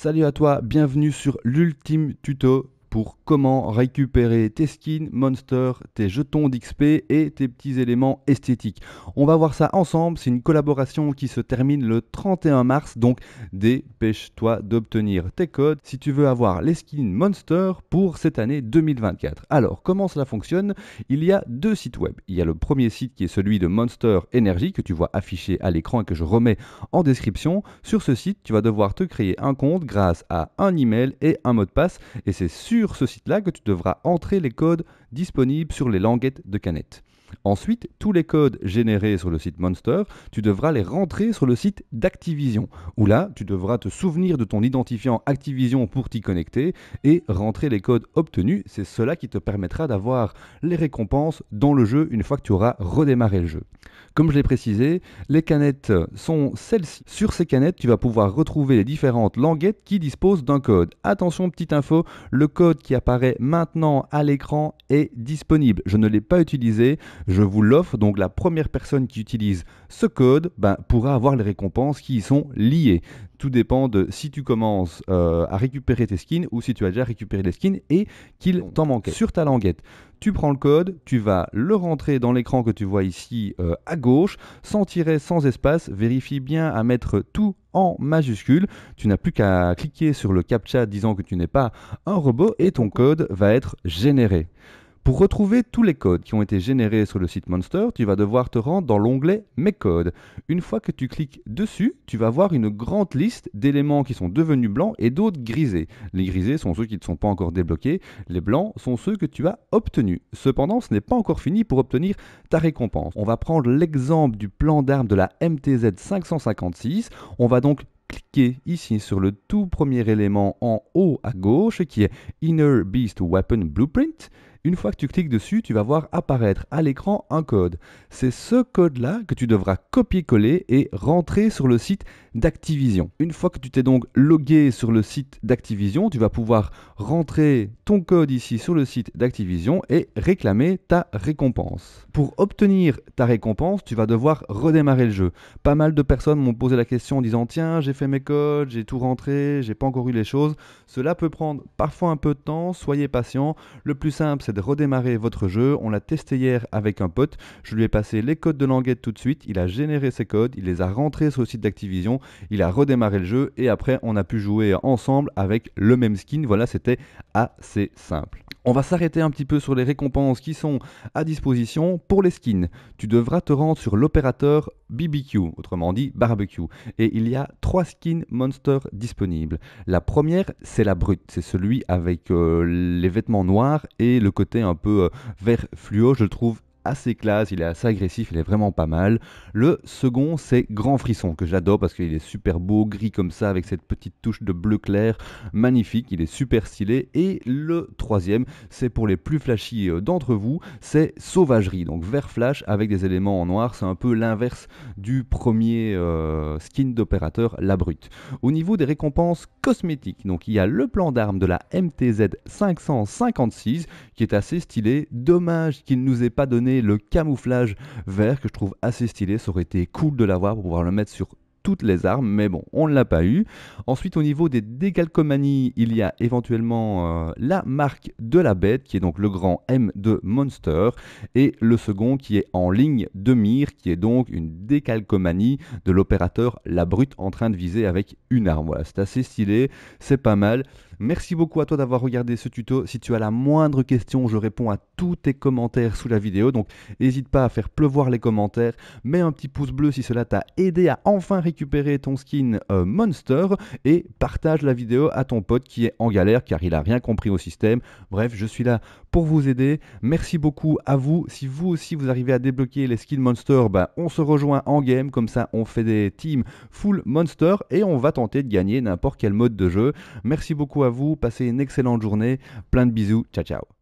Salut à toi, bienvenue sur l'ultime tuto pour comment récupérer tes skins, monsters, tes jetons d'XP et tes petits éléments esthétiques. On va voir ça ensemble, c'est une collaboration qui se termine le 31 mars, donc dépêche-toi d'obtenir tes codes si tu veux avoir les skins Monster pour cette année 2024. Alors, comment cela fonctionne Il y a deux sites web. Il y a le premier site qui est celui de Monster Energy que tu vois affiché à l'écran et que je remets en description. Sur ce site, tu vas devoir te créer un compte grâce à un email et un mot de passe et c'est sur sur ce site-là que tu devras entrer les codes disponibles sur les languettes de canette. Ensuite, tous les codes générés sur le site Monster, tu devras les rentrer sur le site d'Activision, où là, tu devras te souvenir de ton identifiant Activision pour t'y connecter et rentrer les codes obtenus. C'est cela qui te permettra d'avoir les récompenses dans le jeu une fois que tu auras redémarré le jeu. Comme je l'ai précisé, les canettes sont celles-ci. Sur ces canettes, tu vas pouvoir retrouver les différentes languettes qui disposent d'un code. Attention, petite info, le code qui apparaît maintenant à l'écran est disponible. Je ne l'ai pas utilisé, je vous l'offre, donc la première personne qui utilise ce code ben, pourra avoir les récompenses qui y sont liées. Tout dépend de si tu commences euh, à récupérer tes skins ou si tu as déjà récupéré les skins et qu'il t'en manquait. Sur ta languette, tu prends le code, tu vas le rentrer dans l'écran que tu vois ici euh, à gauche, sans tirer, sans espace, vérifie bien à mettre tout en majuscule. Tu n'as plus qu'à cliquer sur le CAPTCHA disant que tu n'es pas un robot et ton code va être généré. Pour retrouver tous les codes qui ont été générés sur le site Monster, tu vas devoir te rendre dans l'onglet Mes codes. Une fois que tu cliques dessus, tu vas voir une grande liste d'éléments qui sont devenus blancs et d'autres grisés. Les grisés sont ceux qui ne sont pas encore débloqués, les blancs sont ceux que tu as obtenus. Cependant, ce n'est pas encore fini pour obtenir ta récompense. On va prendre l'exemple du plan d'armes de la MTZ 556. On va donc cliquer ici sur le tout premier élément en haut à gauche qui est Inner Beast Weapon Blueprint une fois que tu cliques dessus, tu vas voir apparaître à l'écran un code. C'est ce code-là que tu devras copier-coller et rentrer sur le site d'Activision. Une fois que tu t'es donc logué sur le site d'Activision, tu vas pouvoir rentrer ton code ici sur le site d'Activision et réclamer ta récompense. Pour obtenir ta récompense, tu vas devoir redémarrer le jeu. Pas mal de personnes m'ont posé la question en disant tiens, j'ai fait mes codes, j'ai tout rentré, j'ai pas encore eu les choses. Cela peut prendre parfois un peu de temps, soyez patient. Le plus simple, c'est redémarrer votre jeu. On l'a testé hier avec un pote. Je lui ai passé les codes de languette tout de suite. Il a généré ses codes, il les a rentrés sur le site d'Activision. Il a redémarré le jeu et après, on a pu jouer ensemble avec le même skin. Voilà, c'était assez simple. On va s'arrêter un petit peu sur les récompenses qui sont à disposition pour les skins. Tu devras te rendre sur l'opérateur BBQ, autrement dit barbecue. Et il y a trois skins monster disponibles. La première, c'est la brute. C'est celui avec euh, les vêtements noirs et le côté un peu euh, vert fluo, je trouve assez classe, il est assez agressif, il est vraiment pas mal. Le second, c'est Grand Frisson, que j'adore parce qu'il est super beau, gris comme ça, avec cette petite touche de bleu clair, magnifique, il est super stylé. Et le troisième, c'est pour les plus flashy euh, d'entre vous, c'est Sauvagerie, donc vert flash avec des éléments en noir, c'est un peu l'inverse du premier euh, skin d'opérateur, la brute. Au niveau des récompenses cosmétiques, donc il y a le plan d'armes de la MTZ 556 qui est assez stylé, dommage qu'il ne nous ait pas donné le camouflage vert que je trouve assez stylé. Ça aurait été cool de l'avoir pour pouvoir le mettre sur toutes les armes, mais bon, on ne l'a pas eu. Ensuite, au niveau des décalcomanies, il y a éventuellement euh, la marque de la bête, qui est donc le grand M de Monster, et le second qui est en ligne de mire, qui est donc une décalcomanie de l'opérateur La Brute en train de viser avec une arme. Voilà, c'est assez stylé, c'est pas mal. Merci beaucoup à toi d'avoir regardé ce tuto. Si tu as la moindre question, je réponds à tous tes commentaires sous la vidéo. Donc n'hésite pas à faire pleuvoir les commentaires. Mets un petit pouce bleu si cela t'a aidé à enfin récupérer ton skin euh, Monster. Et partage la vidéo à ton pote qui est en galère car il n'a rien compris au système. Bref, je suis là pour vous aider. Merci beaucoup à vous. Si vous aussi vous arrivez à débloquer les skins Monster, bah, on se rejoint en game. Comme ça, on fait des teams full Monster et on va tenter de gagner n'importe quel mode de jeu. Merci beaucoup à vous, passez une excellente journée, plein de bisous, ciao ciao.